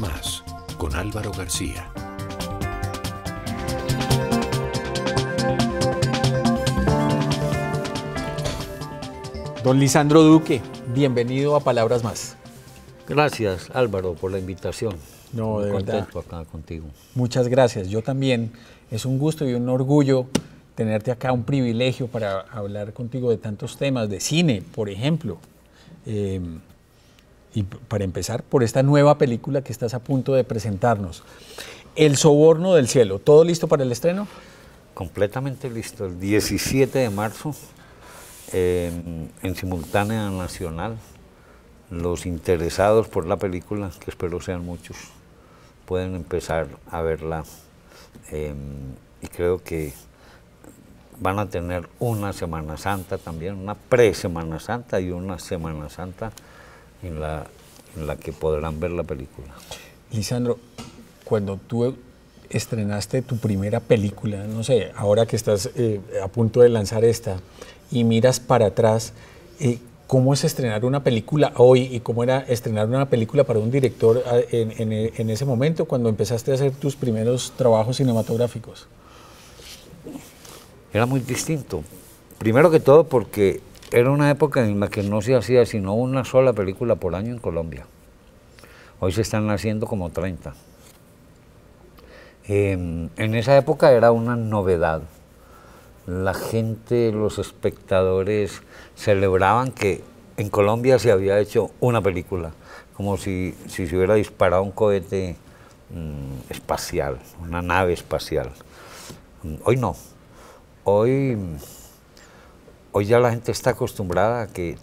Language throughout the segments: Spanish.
más con Álvaro García. Don Lisandro Duque, bienvenido a Palabras Más. Gracias Álvaro por la invitación. No, de contento acá contigo. Muchas gracias. Yo también. Es un gusto y un orgullo tenerte acá, un privilegio para hablar contigo de tantos temas, de cine, por ejemplo. Eh, y para empezar, por esta nueva película que estás a punto de presentarnos. El soborno del cielo, ¿todo listo para el estreno? Completamente listo. El 17 de marzo, em, en simultánea nacional, los interesados por la película, que espero sean muchos, pueden empezar a verla em, y creo que van a tener una Semana Santa también, una pre-Semana Santa y una Semana Santa en la, que podrán ver la película. Lisandro, cuando tú estrenaste tu primera película, no sé, ahora que estás eh, a punto de lanzar esta y miras para atrás, eh, ¿cómo es estrenar una película hoy y cómo era estrenar una película para un director ah, en ese momento cuando empezaste a hacer tus primeros trabajos cinematográficos? Era muy distinto. Primero que todo porque era una época en la que no se hacía sino una sola película por año en Colombia. Hoy se están haciendo como 30. Em, en esa época era una novedad. La gente, los espectadores celebraban que en Colombia se había hecho una película, como si, si se hubiera disparado un cohete mm, espacial, una nave espacial. Hoy no. Hoy hoy ya la gente está acostumbrada a que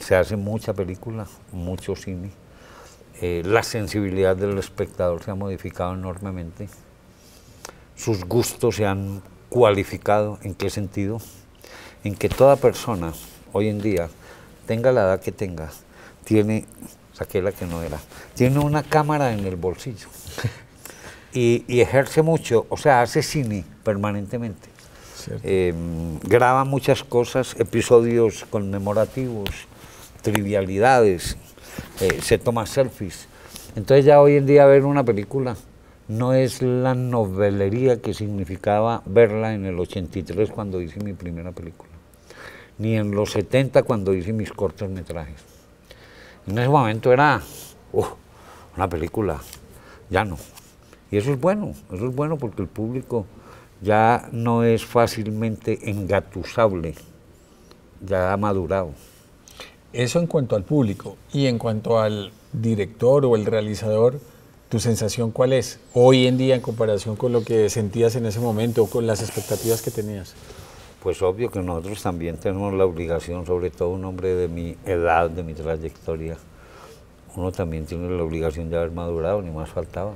se hace mucha película, mucho cine. Eh, la sensibilidad del espectador se ha modificado enormemente. Sus gustos se han cualificado. ¿En qué sentido? En que toda persona hoy en día, tenga la edad que tenga, tiene, la que no era, tiene una cámara en el bolsillo y, y ejerce mucho, o sea, hace cine permanentemente. Eh, graba muchas cosas, episodios conmemorativos, trivialidades, eh, se toma selfies. Entonces ya hoy en día ver una película no es la novelería que significaba verla en el 83 cuando hice mi primera película, ni en los 70 cuando hice mis cortometrajes. En ese momento era una película, ya no. Y eso es bueno, eso es bueno porque el público ya no es fácilmente engatusable, ya ha madurado. Eso en cuanto al público y en cuanto al director o el realizador, ¿tu sensación cuál es hoy en día en comparación con lo que sentías en ese momento o con las expectativas que tenías? Pues obvio que nosotros también tenemos la obligación, sobre todo un hombre de mi edad, de mi trayectoria, uno también tiene la obligación de haber madurado, ni más faltaba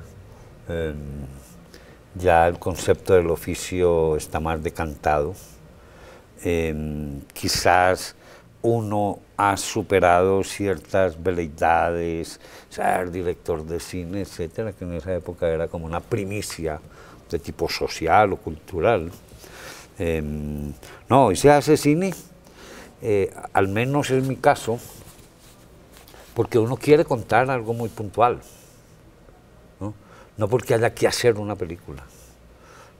ya el concepto del oficio está más decantado. Em, quizás uno ha superado ciertas veleidades, ser director de cine, etcétera, que en esa época era como una primicia de tipo social o cultural. Em, no, y se hace cine, eh, al menos es mi caso, porque uno quiere contar algo muy puntual no porque haya que hacer una película,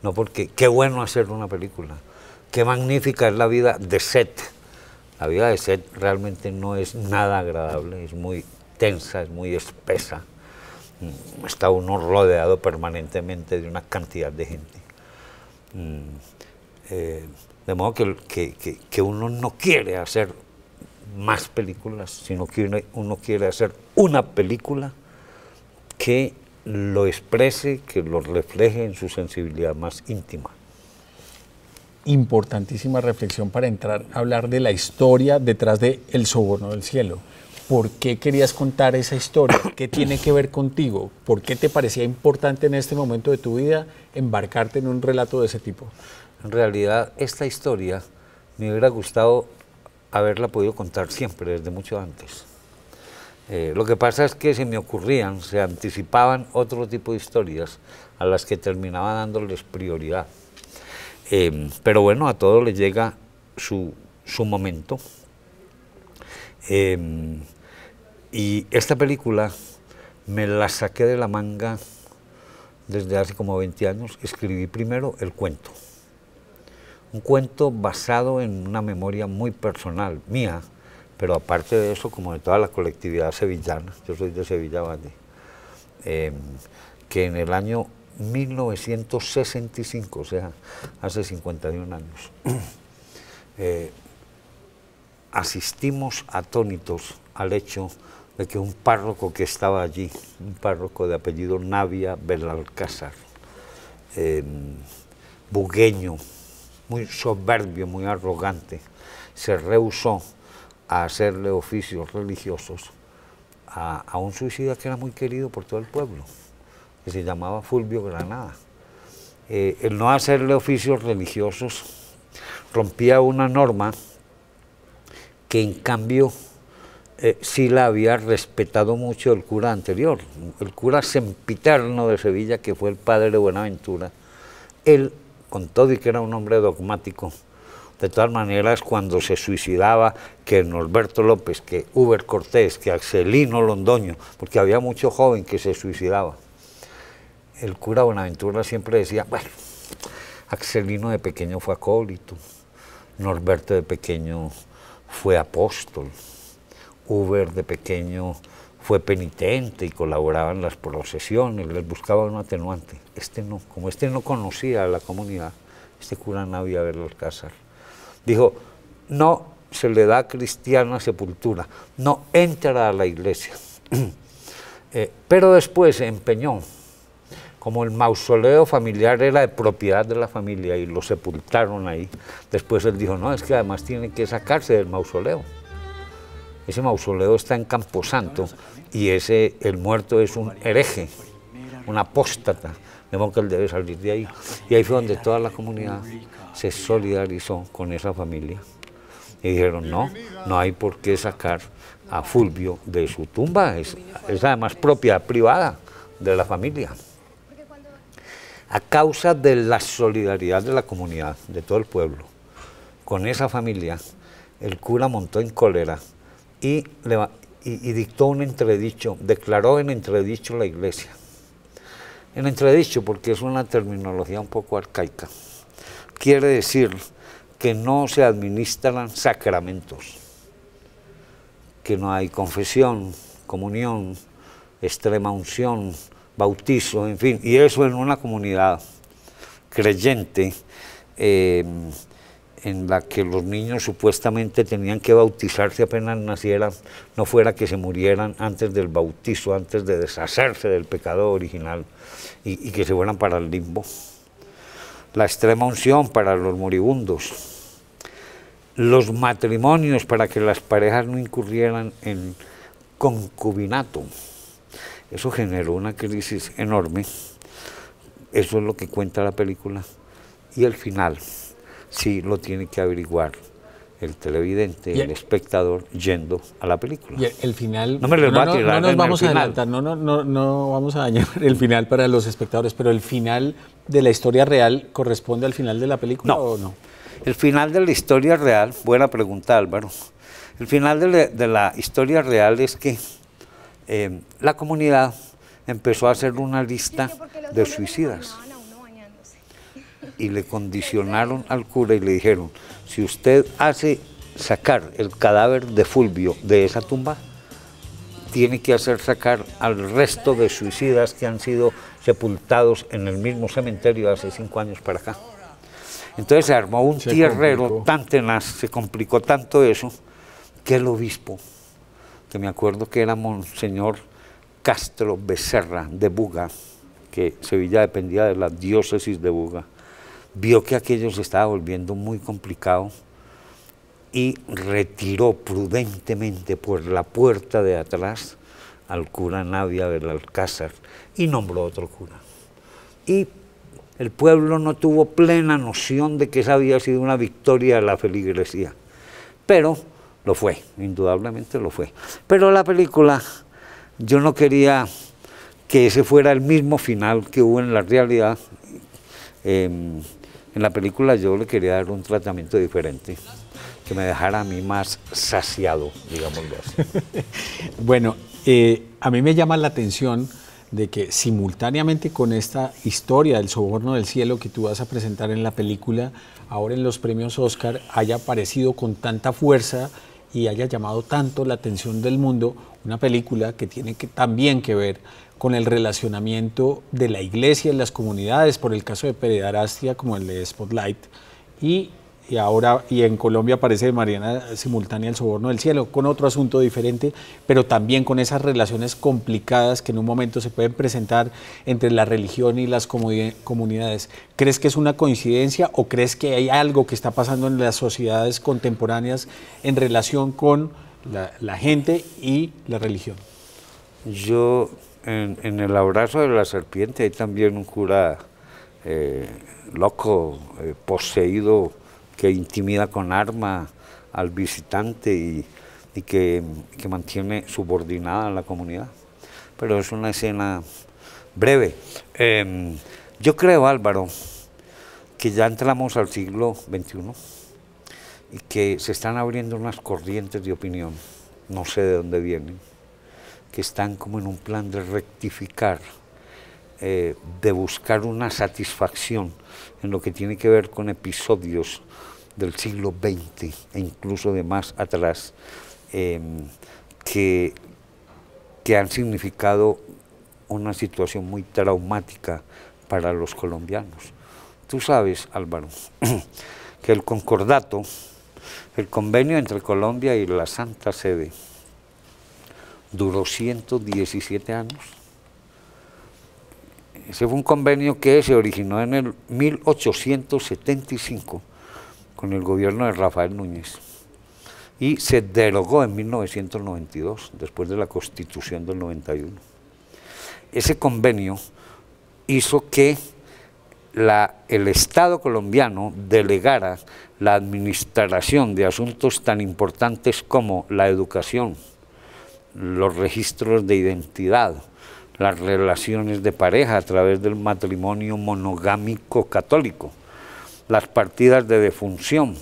no porque qué bueno hacer una película, qué magnífica es la vida de Set. La vida de Set realmente no es nada agradable, es muy tensa, es muy espesa. Mm, está uno rodeado permanentemente de una cantidad de gente. Mm, eh, de modo que, que, uno no quiere hacer más películas, sino que uno quiere hacer una película que lo exprese, que lo refleje en su sensibilidad más íntima. Importantísima reflexión para entrar a hablar de la historia detrás de El Soborno del Cielo. ¿Por qué querías contar esa historia? ¿Qué tiene que ver contigo? ¿Por qué te parecía importante en este momento de tu vida embarcarte en un relato de ese tipo? En realidad, esta historia me hubiera gustado haberla podido contar siempre, desde mucho antes eh, lo que pasa es que se me ocurrían, se anticipaban otro tipo de historias a las que terminaba dándoles prioridad. Em, pero bueno, a todo le llega su, momento. Em, y esta película me la saqué de la manga desde hace como 20 años. Escribí primero el cuento. Un cuento basado en una memoria muy personal mía, pero aparte de eso, como de toda la colectividad sevillana, yo soy de Sevilla, Valle, em, que en el año 1965, o sea, hace 51 años, eh, asistimos atónitos al hecho de que un párroco que estaba allí, un párroco de apellido Navia Belalcázar, em, bugueño, muy soberbio, muy arrogante, se rehusó a hacerle oficios religiosos a, un suicida que era muy querido por todo el pueblo, que se llamaba Fulvio Granada. Eh, el no hacerle oficios religiosos rompía una norma que en cambio eh, sí la había respetado mucho el cura anterior, el cura sempiterno de Sevilla, que fue el padre de Buenaventura. Él, con todo y que era un hombre dogmático, de todas maneras, cuando se suicidaba que Norberto López, que Uber Cortés, que Axelino Londoño, porque había mucho joven que se suicidaba, el cura Buenaventura siempre decía, bueno, Axelino de pequeño fue acólito, Norberto de pequeño fue apóstol, Uber de pequeño fue penitente y colaboraba en las procesiones, les buscaba un atenuante. Este no, como este no conocía a la comunidad, este cura no había verlo casar dijo, no se le da cristiana sepultura, no entra a la iglesia. Eh, pero después empeñó, como el mausoleo familiar era de propiedad de la familia y lo sepultaron ahí, después él dijo, no, es que además tiene que sacarse del mausoleo. Ese mausoleo está en Camposanto y ese, el muerto es un hereje un apóstata, de que él debe salir de ahí. Y ahí fue donde toda la comunidad se solidarizó con esa familia y dijeron, no, no hay por qué sacar a Fulvio de su tumba, es, es además propia, privada de la familia. A causa de la solidaridad de la comunidad, de todo el pueblo, con esa familia, el cura montó en cólera y, y dictó un entredicho, declaró en entredicho la iglesia en entredicho porque es una terminología un poco arcaica. Quiere decir que no se administran sacramentos, que no hay confesión, comunión, extrema unción, bautizo, en fin, y eso en una comunidad creyente eh, en la que los niños supuestamente tenían que bautizarse apenas nacieran, no fuera que se murieran antes del bautizo, antes de deshacerse del pecado original y, que se fueran para el limbo. La extrema unción para los moribundos. Los matrimonios para que las parejas no incurrieran en concubinato. Eso generó una crisis enorme. Eso es lo que cuenta la película. Y el final sí lo tiene que averiguar el televidente, el, espectador yendo a la película. el final. No me nos vamos a no, vamos a dañar el final para los espectadores, pero el final de la historia real corresponde al final de la película no. o no? El final de la historia real, buena pregunta, Álvaro. El final de la, historia real es que eh, la comunidad empezó a hacer una lista de suicidas y le condicionaron al cura y le dijeron, si usted hace sacar el cadáver de Fulvio de esa tumba, tiene que hacer sacar al resto de suicidas que han sido sepultados en el mismo cementerio hace cinco años para acá. Entonces se armó un tierrero tan tenaz, se complicó tanto eso, que el obispo, que me acuerdo que era Monseñor Castro Becerra de Buga, que Sevilla dependía de la diócesis de Buga, vio que aquello se estaba volviendo muy complicado y retiró prudentemente por la puerta de atrás al cura Navia del Alcázar y nombró otro cura. Y el pueblo no tuvo plena noción de que esa había sido una victoria de la feligresía, pero lo fue, indudablemente lo fue. Pero la película, yo no quería que ese fuera el mismo final que hubo en la realidad. Em, en la película yo le quería dar un tratamiento diferente, que me dejara a mí más saciado, digámoslo así. bueno, eh, a mí me llama la atención de que simultáneamente con esta historia del soborno del cielo que tú vas a presentar en la película, ahora en los premios Oscar haya aparecido con tanta fuerza y haya llamado tanto la atención del mundo una película que tiene que, también que ver con el relacionamiento de la iglesia en las comunidades, por el caso de Peredarastia como el de Spotlight, y, ahora y en Colombia aparece Mariana simultánea el soborno del cielo, con otro asunto diferente, pero también con esas relaciones complicadas que en un momento se pueden presentar entre la religión y las comunidades. ¿Crees que es una coincidencia o crees que hay algo que está pasando en las sociedades contemporáneas en relación con la, la gente y la religión? Yo en, el abrazo de la serpiente hay también un cura eh, loco, eh, poseído, que intimida con arma al visitante y, que, mantiene subordinada a la comunidad. Pero es una escena breve. Em, yo creo, Álvaro, que ya entramos al siglo XXI y que se están abriendo unas corrientes de opinión, no sé de dónde vienen que están como en un plan de rectificar, eh, de buscar una satisfacción en lo que tiene que ver con episodios del siglo XX e incluso de más atrás, em, que, que han significado una situación muy traumática para los colombianos. Tú sabes, Álvaro, que el concordato, el convenio entre Colombia y la Santa Sede, duró 117 años. Ese fue un convenio que se originó en el 1875 con el gobierno de Rafael Núñez y se derogó en 1992, después de la constitución del 91. Ese convenio hizo que el Estado colombiano delegara la administración de asuntos tan importantes como la educación, los registros de identidad, las relaciones de pareja a través del matrimonio monogámico católico, las partidas de defunción,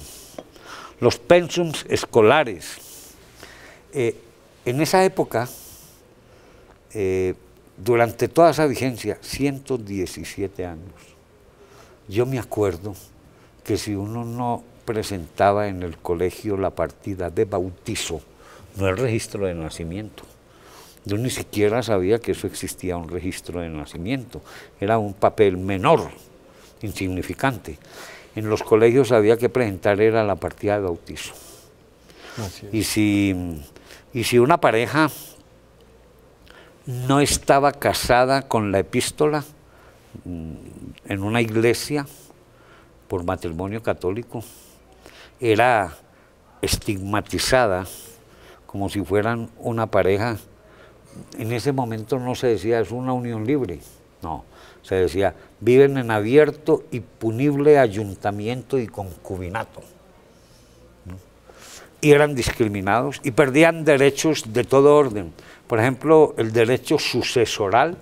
los pensums escolares. Eh, en esa época, eh, durante toda esa vigencia, 117 años, yo me acuerdo que si uno no presentaba en el colegio la partida de bautizo, no el registro de nacimiento. Yo ni siquiera sabía que eso existía un registro de nacimiento. Era un papel menor, insignificante. En los colegios había que presentar era la partida de bautizo. Y si, y si una pareja no estaba casada con la epístola mm, en una iglesia por matrimonio católico, era estigmatizada como si fueran una pareja. En ese momento no se decía es una unión libre, no, se decía viven en abierto y punible ayuntamiento y concubinato. Y eran discriminados y perdían derechos de todo orden. Por ejemplo, el derecho sucesoral,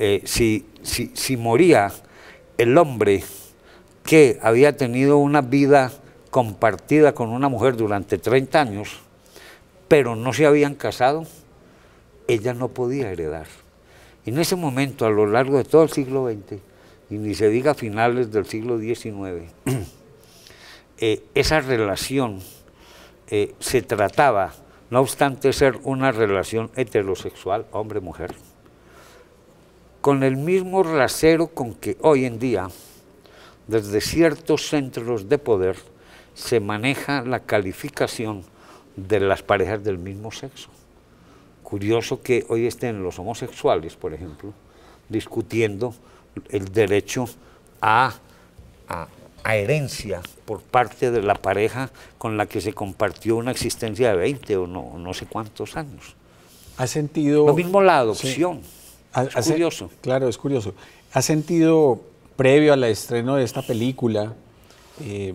eh, si moría el hombre que había tenido una vida compartida con una mujer durante 30 años, pero no se habían casado, ella no podía heredar. En ese momento, a lo largo de todo el siglo XX, y ni se diga finales del siglo XIX, eh, esa relación eh, se trataba, no obstante ser una relación heterosexual, hombre-mujer, con el mismo rasero con que hoy en día, desde ciertos centros de poder, se maneja la calificación de las parejas del mismo sexo. Curioso que hoy estén los homosexuales, por ejemplo, discutiendo el derecho a, herencia por parte de la pareja con la que se compartió una existencia de 20 o no, no sé cuántos años. ¿Ha sentido...? Lo mismo la adopción. es Claro, es curioso. ¿Ha sentido, previo al estreno de esta película, eh,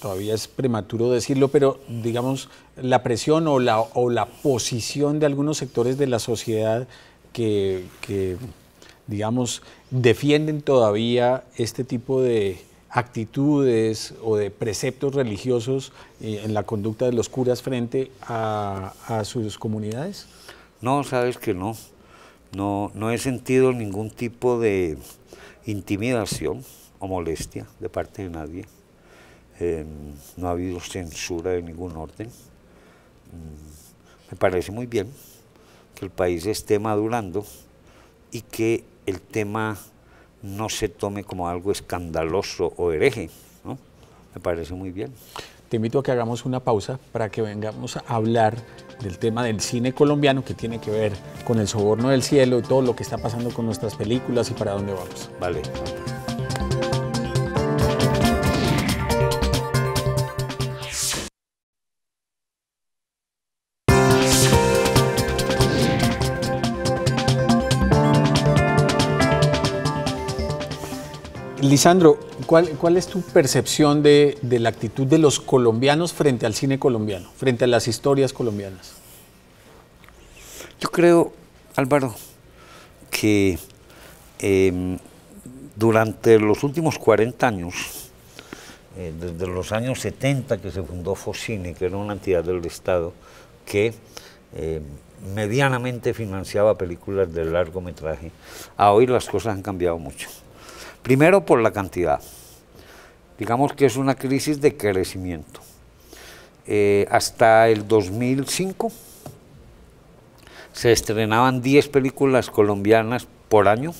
todavía es prematuro decirlo, pero digamos la presión o la, o la posición de algunos sectores de la sociedad que, digamos, defienden todavía este tipo de actitudes o de preceptos religiosos eh, en la conducta de los curas frente a, a sus comunidades? No, sabes que no. No, no he sentido ningún tipo de intimidación o molestia de parte de nadie. Em, no ha habido censura de ningún orden. Mm, me parece muy bien que el país esté madurando y que el tema no se tome como algo escandaloso o hereje. ¿no? Me parece muy bien. Te invito a que hagamos una pausa para que vengamos a hablar del tema del cine colombiano que tiene que ver con el soborno del cielo y todo lo que está pasando con nuestras películas y para dónde vamos. Vale. Lisandro, ¿cuál, es tu percepción de, la actitud de los colombianos frente al cine colombiano, frente a las historias colombianas? Yo creo, Álvaro, que em, durante los últimos 40 años, eh, desde los años 70 que se fundó Focine, que era una entidad del Estado que em, medianamente financiaba películas de largometraje, a hoy las cosas han cambiado mucho. Primero por la cantidad. Digamos que es una crisis de crecimiento. Eh, hasta el 2005 se estrenaban 10 películas colombianas por año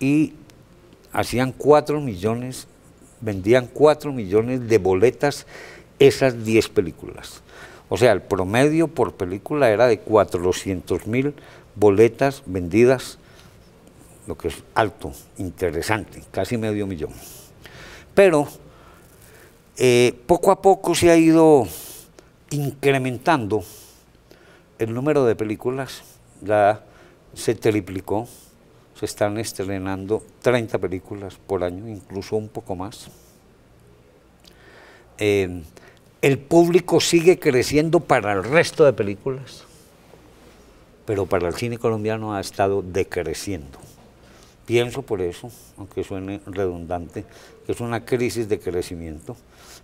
y hacían 4 millones, vendían 4 millones de boletas esas 10 películas. O sea, el promedio por película era de 400 mil boletas vendidas lo que es alto, interesante, casi medio millón. Pero eh, poco a poco se ha ido incrementando el número de películas, ya se triplicó, se están estrenando 30 películas por año, incluso un poco más. Eh, el público sigue creciendo para el resto de películas, pero para el cine colombiano ha estado decreciendo. Pienso por eso, aunque suene redundante, que es una crisis de crecimiento,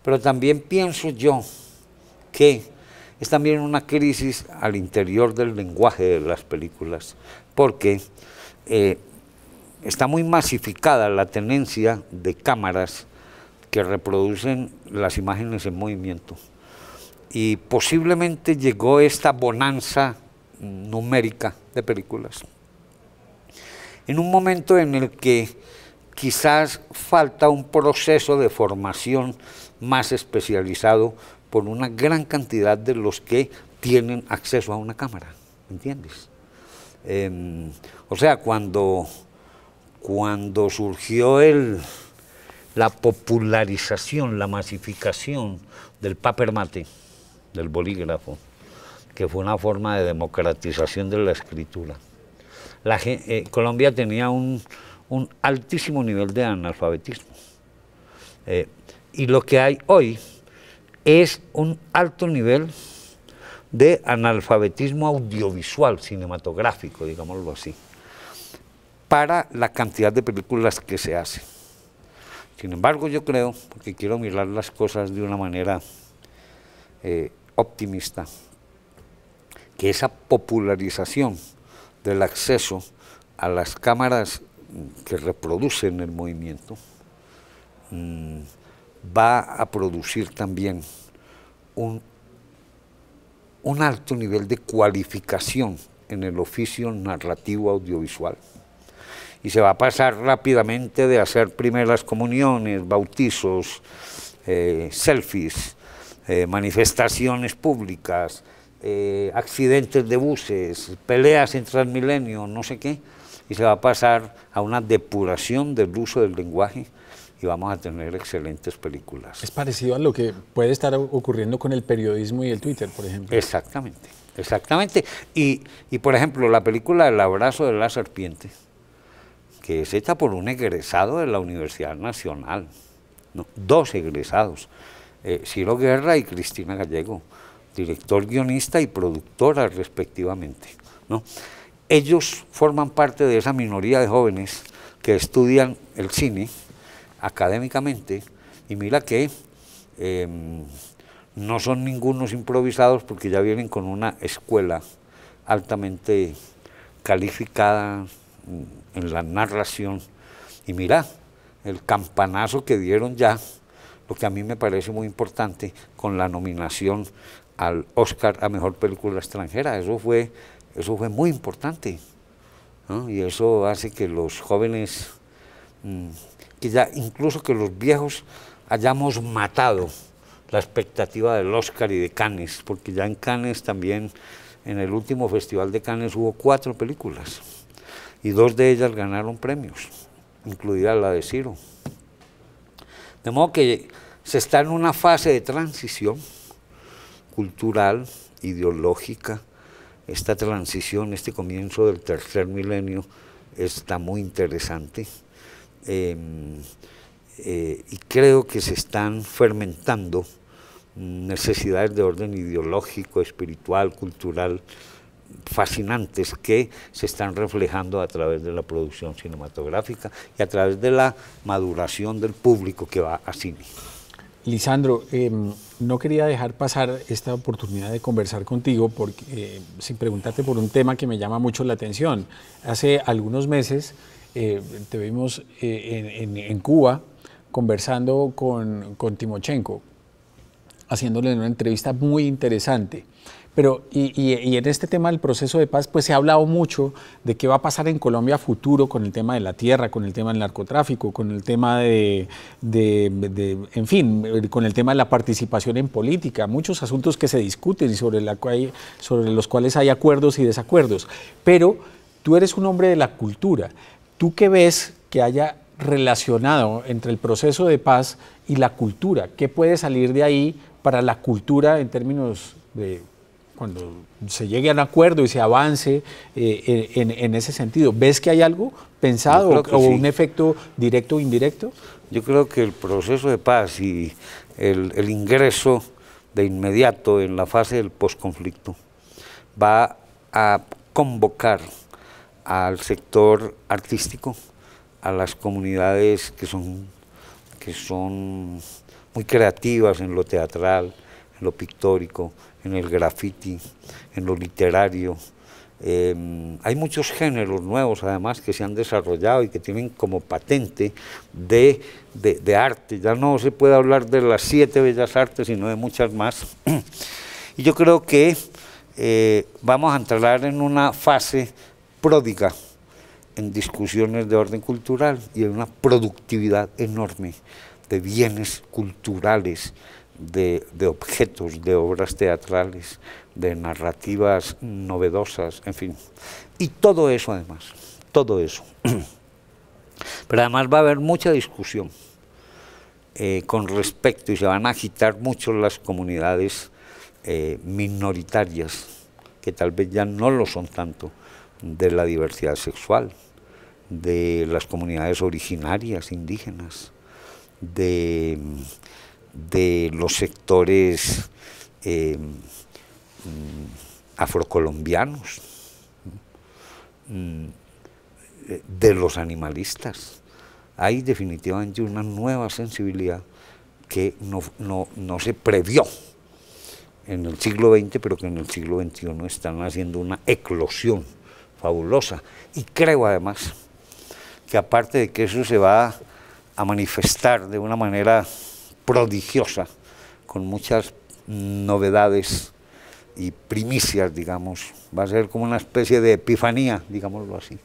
pero también pienso yo que es también una crisis al interior del lenguaje de las películas, porque eh, está muy masificada la tenencia de cámaras que reproducen las imágenes en movimiento. Y posiblemente llegó esta bonanza numérica de películas en un momento en el que quizás falta un proceso de formación más especializado por una gran cantidad de los que tienen acceso a una cámara, ¿entiendes? Em, o sea, cuando, cuando surgió el, la popularización, la masificación del paper mate, del bolígrafo, que fue una forma de democratización de la escritura, eh, Colombia tenía un, altísimo nivel de analfabetismo. Eh, y lo que hay hoy es un alto nivel de analfabetismo audiovisual, cinematográfico, digámoslo así, para la cantidad de películas que se hace. Sin embargo, yo creo, porque quiero mirar las cosas de una manera eh, optimista, que esa popularización del acceso a las cámaras que reproducen el movimiento mm, va a producir también un, alto nivel de cualificación en el oficio narrativo audiovisual y se va a pasar rápidamente de hacer primeras comuniones, bautizos, eh, selfies, eh, manifestaciones públicas, eh, accidentes de buses, peleas en Transmilenio, no sé qué, y se va a pasar a una depuración del uso del lenguaje y vamos a tener excelentes películas. Es parecido a lo que puede estar ocurriendo con el periodismo y el Twitter, por ejemplo. Exactamente, exactamente. Y, por ejemplo, la película El abrazo de la serpiente, que es hecha por un egresado de la Universidad Nacional, dos egresados, eh, Ciro Guerra y Cristina Gallego director, guionista y productora respectivamente. ¿no? Ellos forman parte de esa minoría de jóvenes que estudian el cine académicamente y mira que em, no son ningunos improvisados porque ya vienen con una escuela altamente calificada en la narración. Y mira, el campanazo que dieron ya, lo que a mí me parece muy importante, con la nominación al Oscar a Mejor Película Extranjera. Eso fue, eso fue muy importante. Y eso hace que los jóvenes, mm, que ya incluso que los viejos hayamos matado la expectativa del Oscar y de Cannes, porque ya en Cannes también, en el último Festival de Cannes hubo cuatro películas y dos de ellas ganaron premios, incluida la de Ciro. De modo que se está en una fase de transición cultural, ideológica. Esta transición, este comienzo del tercer milenio está muy interesante em, eh, y creo que se están fermentando mm, necesidades de orden ideológico, espiritual, cultural, fascinantes que se están reflejando a través de la producción cinematográfica y a través de la maduración del público que va a cine. Lisandro, em, no quería dejar pasar esta oportunidad de conversar contigo porque, eh, sin preguntarte por un tema que me llama mucho la atención. Hace algunos meses eh, te vimos eh, en, Cuba conversando con, con Timochenko, haciéndole una entrevista muy interesante. Pero, y, en este tema del proceso de paz, pues se ha hablado mucho de qué va a pasar en Colombia futuro con el tema de la tierra, con el tema del narcotráfico, con el tema de, en fin, con el tema de la participación en política, muchos asuntos que se discuten y sobre, sobre los cuales hay acuerdos y desacuerdos. Pero tú eres un hombre de la cultura. ¿Tú qué ves que haya relacionado entre el proceso de paz y la cultura? ¿Qué puede salir de ahí para la cultura en términos de cuando se llegue a un acuerdo y se avance eh, en, ese sentido, ¿ves que hay algo pensado o, un efecto directo o indirecto? Yo creo que el proceso de paz y el, ingreso de inmediato en la fase del posconflicto va a convocar al sector artístico, a las comunidades que son, que son muy creativas en lo teatral, en lo pictórico, en el graffiti, en lo literario. Em, hay muchos géneros nuevos además que se han desarrollado y que tienen como patente de, arte. Ya no se puede hablar de las siete bellas artes, sino de muchas más. y yo creo que eh, vamos a entrar en una fase pródiga en discusiones de orden cultural y en una productividad enorme de bienes culturales, de, objetos, de obras teatrales, de narrativas novedosas, en fin. Y todo eso además, todo eso. Pero además va a haber mucha discusión eh, con respecto y se van a agitar mucho las comunidades eh, minoritarias, que tal vez ya no lo son tanto, de la diversidad sexual, de las comunidades originarias, indígenas, de de los sectores eh, afrocolombianos, mm, de los animalistas. Hay definitivamente una nueva sensibilidad que no, no, no se previó en el siglo XX, pero que en el siglo XXI están haciendo una eclosión fabulosa. Y creo además que aparte de que eso se va a manifestar de una manera prodigiosa, con muchas novedades y primicias, digamos. Va a ser como una especie de epifanía, digámoslo así.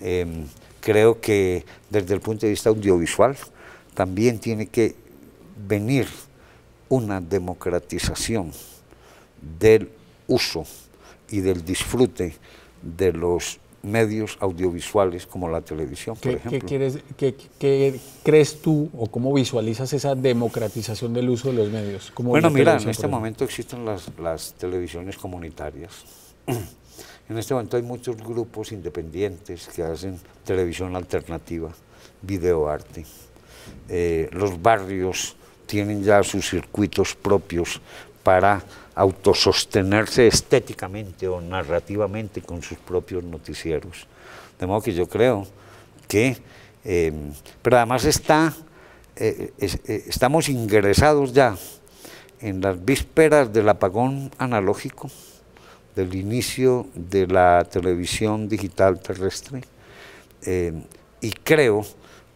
Em, creo que desde el punto de vista audiovisual también tiene que venir una democratización del uso y del disfrute de los medios audiovisuales como la televisión, por ejemplo. ¿qué, quieres, crees tú o cómo visualizas esa democratización del uso de los medios? bueno, mira, en este momento existen las, las televisiones comunitarias. En este momento hay muchos grupos independientes que hacen televisión alternativa, videoarte. Eh, los barrios tienen ya sus circuitos propios para autosostenerse estéticamente o narrativamente con sus propios noticieros. De modo que yo creo que, eh, pero además está, eh, eh, estamos ingresados ya en las vísperas del apagón analógico, del inicio de la televisión digital terrestre, y creo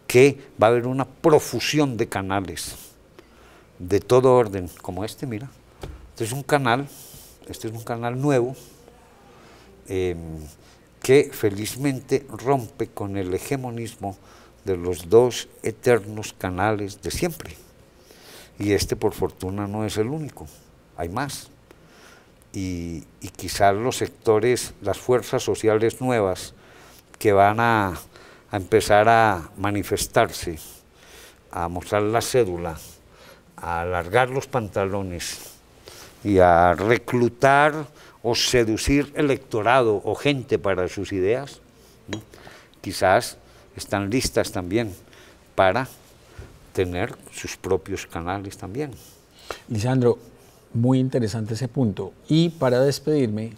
que va a haber una profusión de canales de todo orden, como este, mira, este es un canal, este es un canal nuevo, em, que felizmente rompe con el hegemonismo de los dos eternos canales de siempre. Y este, por fortuna, no es el único, hay más. Y, quizás los sectores, las fuerzas sociales nuevas que van a, a empezar a manifestarse, a mostrar la cédula, a alargar los pantalones, y a reclutar o seducir electorado o gente para sus ideas, quizás están listas también para tener sus propios canales también. Lisandro, muy interesante ese punto. Y para despedirme,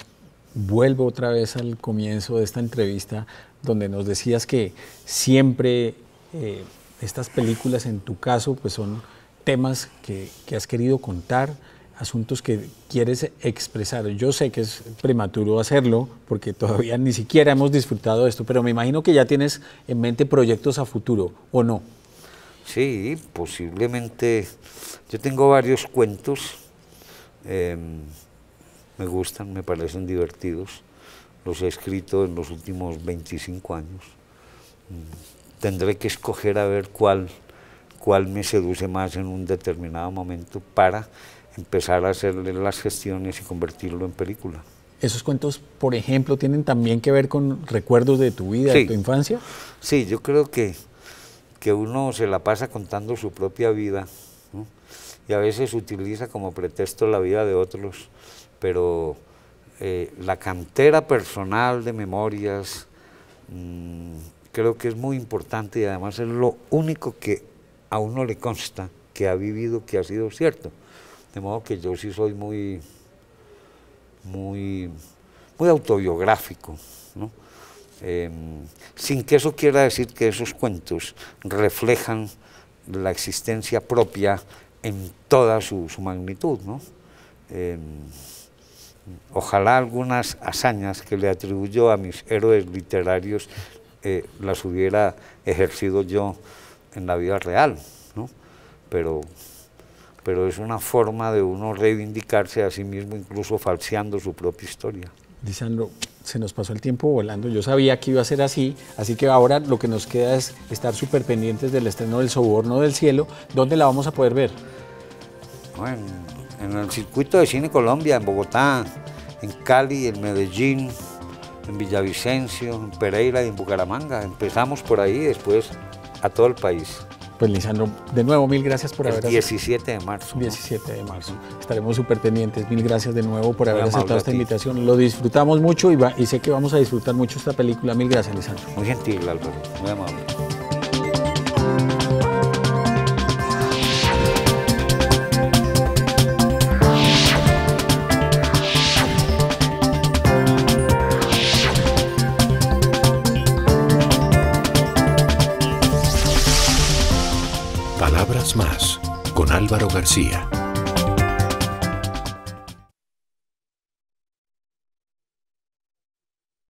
vuelvo otra vez al comienzo de esta entrevista donde nos decías que siempre eh, estas películas en tu caso pues son temas que has querido contar, asuntos que quieres expresar. Yo sé que es prematuro hacerlo porque todavía ni siquiera hemos disfrutado de esto, pero me imagino que ya tienes en mente proyectos a futuro, ¿o no? Sí, posiblemente. Yo tengo varios cuentos, em, me gustan, me parecen divertidos, los he escrito en los últimos 25 años. Mm, tendré que escoger a ver cuál, cuál me seduce más en un determinado momento para empezar a hacerle las gestiones y convertirlo en película. ¿Esos cuentos, por ejemplo, tienen también que ver con recuerdos de tu vida, de tu infancia? Sí, yo creo que, que uno se la pasa contando su propia vida y a veces utiliza como pretexto la vida de otros, pero eh, la cantera personal de memorias mm, creo que es muy importante y además es lo único que a uno le consta que ha vivido, que ha sido cierto. De modo que yo sí soy muy, muy, muy autobiográfico, em, sin que eso quiera decir que esos cuentos reflejan la existencia propia en toda su, magnitud. Em, ojalá algunas hazañas que le atribuyó a mis héroes literarios eh, las hubiera ejercido yo en la vida real, ¿no? pero pero es una forma de uno reivindicarse a sí mismo, incluso falseando su propia historia. Lisandro, se nos pasó el tiempo volando. Yo sabía que iba a ser así, así que ahora lo que nos queda es estar súper pendientes del estreno del Soborno del Cielo. ¿Dónde la vamos a poder ver? Bueno, en el circuito de cine Colombia, en Bogotá, en Cali, en Medellín, en Villavicencio, en Pereira y en Bucaramanga. Empezamos por ahí, después a todo el país. Pues Lisandro, de nuevo mil gracias por haber... El 17 de marzo. 17 de marzo. Estaremos súper pendientes. Mil gracias de nuevo por haber aceptado esta invitación. Lo disfrutamos mucho y, y sé que vamos a disfrutar mucho esta película. Mil gracias, Lisandro. Muy gentil, Álvaro. Muy amable. Álvaro García.